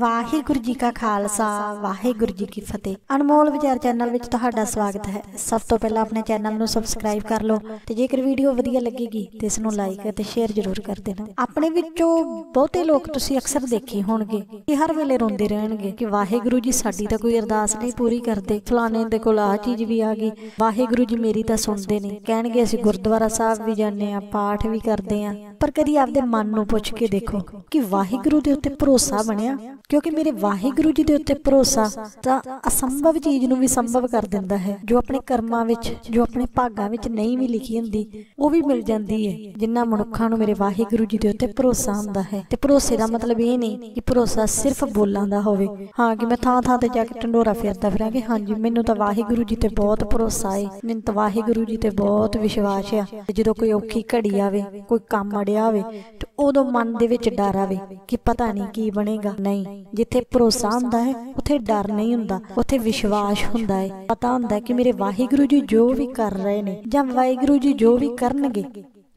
ਵਾਹਿਗੁਰੂ ਜੀ ਕਾ ਖਾਲਸਾ ਵਾਹਿਗੁਰੂ ਜੀ ਕੀ ਫਤਿਹ ਅਨਮੋਲ ਵਿਚਾਰ ਚੈਨਲ ਵਿੱਚ ਤੁਹਾਡਾ ਸਵਾਗਤ ਹੈ ਸਭ ਤੋਂ ਪਹਿਲਾਂ ਆਪਣੇ ਚੈਨਲ ਨੂੰ ਸਬਸਕ੍ਰਾਈਬ ਕਰ ਲਓ ਤੇ ਜੇਕਰ ਵੀਡੀਓ ਵਧੀਆ ਲੱਗੇਗੀ ਤੇ ਇਸ ਨੂੰ ਲਾਈਕ ਅਤੇ ਸ਼ੇਅਰ ਜ਼ਰੂਰ ਕਰ ਦੇਣਾ ਆਪਣੇ ਵਿੱਚੋਂ ਬਹੁਤੇ ਲੋਕ ਤੁਸੀਂ ਅਕਸਰ ਦੇਖੇ ਹੋਣਗੇ ਕਿ ਹਰ ਵੇਲੇ ਰੋਂਦੇ ਰਹਿਣਗੇ ਕਿ ਵਾਹਿਗੁਰੂ ਜੀ ਸਾਡੀ ਤਾਂ ਕੋਈ ਅਰਦਾਸ ਨਹੀਂ ਪੂਰੀ ਕਰਦੇ ਫਲਾਣੇ ਦੇ ਕੋਲ ਆ ਚੀਜ਼ ਵੀ ਆ ਗਈ ਵਾਹਿਗੁਰੂ ਜੀ ਮੇਰੀ ਤਾਂ ਸੁਣਦੇ ਨਹੀਂ ਕਹਿਣਗੇ ਅਸੀਂ ਗੁਰਦੁਆਰਾ ਸਾਹਿਬ ਵੀ ਜਾਂਦੇ ਆ ਪਾਠ ਵੀ ਕਰਦੇ ਆ ਪਰ ਕਦੀ ਆਪਦੇ ਮਨ ਨੂੰ ਪੁੱਛ ਕੇ ਦੇਖੋ ਕਿ ਵਾਹਿਗੁਰੂ ਦੇ ਉੱਤੇ ਭਰੋਸਾ ਬਣਿਆ ਕਿਉਂਕਿ ਮੇਰੇ ਵਾਹਿਗੁਰੂ ਜੀ ਦੇ ਉੱਤੇ ਭਰੋਸਾ ਤਾਂ ਅਸੰਭਵ ਚੀਜ਼ ਨੂੰ ਵੀ ਸੰਭਵ ਕਰ ਦਿੰਦਾ ਹੈ ਜੋ ਆਪਣੇ ਕਰਮਾਂ ਵਿੱਚ ਜੋ ਆਪਣੇ ਭਾਗਾਂ ਵਿੱਚ ਨਹੀਂ ਵੀ ਲਿਖੀ ਹੁੰਦੀ ਉਹ ਵੀ ਮਿਲ ਜਾਂਦੀ ਹੈ ਜਿੰਨਾ ਮਨੁੱਖਾਂ ਨੂੰ ਮੇਰੇ ਵਾਹਿਗੁਰੂ ਜੀ ਦੇ ਉੱਤੇ ਭਰੋਸਾ ਹੁੰਦਾ ਹੈ ਤੇ ਭਰੋਸੇ ਦਾ ਮਤਲਬ ਇਹ ਨਹੀਂ ਕਿ ਭਰੋਸਾ ਸਿਰਫ ਬੋਲਾਂ ਦਾ ਹੋਵੇ ਹਾਂ ਕਿ ਮੈਂ ਥਾਂ ਥਾਂ ਤੇ ਜਾ ਕੇ ਢੰਡੋਰਾ ਫੇਰਦਾ ਫਿਰਾਂ ਕਿ ਹਾਂਜੀ ਮੈਨੂੰ ਤਾਂ ਵਾਹਿਗੁਰੂ ਜੀ ਤੇ ਬਹੁਤ ਭਰੋਸਾ ਹੈ ਮੈਨੂੰ ਤਾਂ ਵਾਹਿਗੁਰੂ ਜੀ ਤੇ ਬਹੁਤ ਵਿਸ਼ਵਾਸ ਆ ਜਦੋਂ ਕੋਈ ਔਖੀ ਘੜੀ ਆਵੇ ਕੋਈ ਕੰਮ ਅੜੇ ਛੱਡਿਆ ਹੋਵੇ ਤੇ ਉਦੋਂ ਮਨ ਦੇ ਵਿੱਚ ਡਰ ਆਵੇ ਕਿ ਪਤਾ ਨਹੀਂ ਕੀ ਬਣੇਗਾ ਨਹੀਂ ਜਿੱਥੇ ਭਰੋਸਾ ਹੁੰਦਾ ਹੈ ਉੱਥੇ ਡਰ ਨਹੀਂ ਹੁੰਦਾ ਉੱਥੇ ਵਿਸ਼ਵਾਸ ਹੁੰਦਾ ਹੈ ਪਤਾ ਹੁੰਦਾ ਕਿ ਮੇਰੇ ਵਾਹਿਗੁਰੂ ਜੀ ਜੋ ਵੀ ਕਰ ਰਹੇ ਨੇ ਜਾਂ ਵਾਹਿਗੁਰੂ ਜੀ ਜੋ ਵੀ ਕਰਨਗੇ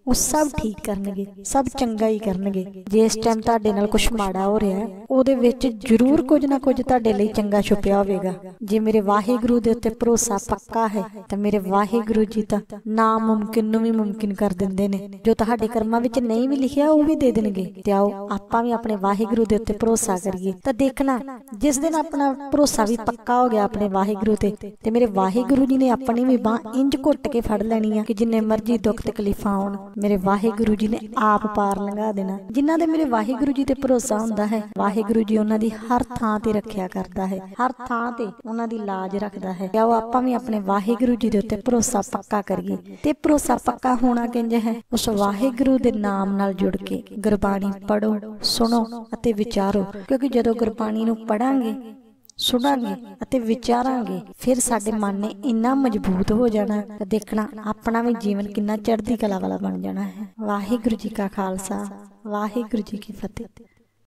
ਉਹ ਸਭ ਠੀਕ ਕਰਨਗੇ ਸਭ ਚੰਗਾ ਹੀ ਕਰਨਗੇ ਜੇ ਇਸ ਟਾਈਮ ਤੁਹਾਡੇ ਨਾਲ ਕੁਝ ਮਾੜਾ ਹੋ ਰਿਹਾ ਉਹਦੇ ਵਿੱਚ ਜ਼ਰੂਰ ਕੁਝ ਨਾ ਕੁਝ ਤੁਹਾਡੇ ਲਈ ਚੰਗਾ ਛੁਪਿਆ ਹੋਵੇਗਾ ਜੇ ਮੇਰੇ ਵਾਹਿਗੁਰੂ ਦੇ ਉੱਤੇ ਭਰੋਸਾ ਪੱਕਾ ਹੈ ਤਾਂ ਮੇਰੇ ਵਾਹਿਗੁਰੂ ਜੀ ਤਾਂ ਨਾ ਮੁਮਕਿਨ ਨੂੰ ਵੀ ਮੁਮਕਿਨ ਕਰ ਦਿੰਦੇ ਨੇ ਜੋ ਤੁਹਾਡੇ ਕਰਮਾਂ ਵਿੱਚ ਨਹੀਂ ਵੀ ਲਿਖਿਆ ਉਹ ਵੀ ਦੇ ਦੇਣਗੇ ਤੇ ਆਓ ਆਪਾਂ ਵੀ ਆਪਣੇ ਵਾਹਿਗੁਰੂ ਦੇ ਉੱਤੇ ਭਰੋਸਾ ਕਰੀਏ ਤਾਂ ਦੇਖਣਾ ਜਿਸ ਦਿਨ ਆਪਣਾ ਭਰੋਸਾ ਵੀ ਪੱਕਾ ਹੋ ਗਿਆ ਆਪਣੇ ਵਾਹਿਗੁਰੂ ਤੇ ਤੇ ਮੇਰੇ ਵਾਹਿਗੁਰੂ ਜੀ ਨੇ ਆਪਣੀ ਵੀ ਬਾਹ ਇੰਜ ਘੁੱਟ ਕੇ ਫੜ ਲੈਣੀ ਆ ਕਿ ਜਿੰਨੇ ਮਰਜ਼ੀ ਦੁੱਖ ਤਕਲੀਫਾਂ ਆਉਣ ਮੇਰੇ ਵਾਹਿਗੁਰੂ ਜੀ ਨੇ ਆਪ ਪਾਰ ਲੰਘਾ ਦੇਣਾ ਜਿਨ੍ਹਾਂ ਦੇ ਮੇਰੇ ਵਾਹਿਗੁਰੂ ਜੀ ਤੇ ਭਰੋਸਾ ਹੁੰਦਾ ਹੈ ਵਾਹਿਗੁਰੂ ਜੀ ਉਹਨਾਂ ਦੀ ਹਰ ਥਾਂ ਤੇ ਰੱਖਿਆ ਕਰਦਾ ਹੈ ਹਰ ਥਾਂ ਤੇ ਉਹਨਾਂ ਦੀ ਲਾਜ ਰੱਖਦਾ ਹੈ ਕਿਉਂ ਆਪਾਂ ਵੀ ਆਪਣੇ ਵਾਹਿਗੁਰੂ ਜੀ ਦੇ ਉੱਤੇ ਭਰੋਸਾ ਪੱਕਾ ਕਰੀਏ ਤੇ ਭਰੋਸਾ ਪੱਕਾ ਹੋਣਾ ਕਿੰਜ ਹੈ ਉਸ ਵਾਹਿਗੁਰੂ ਦੇ ਨਾਮ ਨਾਲ ਜੁੜ ਕੇ ਗੁਰਬਾਣੀ ਪੜੋ ਸੁਣੋ ਅਤੇ ਵਿਚਾਰੋ ਕਿਉਂਕਿ ਜਦੋਂ ਗੁਰਬਾਣੀ ਨੂੰ ਪੜਾਂਗੇ ਸੁਣਾਂਗੇ ਅਤੇ ਵਿਚਾਰਾਂਗੇ ਫਿਰ ਸਾਡੇ ਮਨ ਨੇ ਇੰਨਾ ਮਜ਼ਬੂਤ ਹੋ ਜਾਣਾ ਤਾਂ ਦੇਖਣਾ ਆਪਣਾ ਵੀ ਜੀਵਨ ਕਿੰਨਾ ਚੜ੍ਹਦੀ ਕਲਾ ਵਾਲਾ ਬਣ ਜਾਣਾ ਹੈ ਵਾਹਿਗੁਰੂ ਜੀ ਕਾ ਖਾਲਸਾ ਵਾਹਿਗੁਰੂ ਜੀ ਕੀ ਫਤਿਹ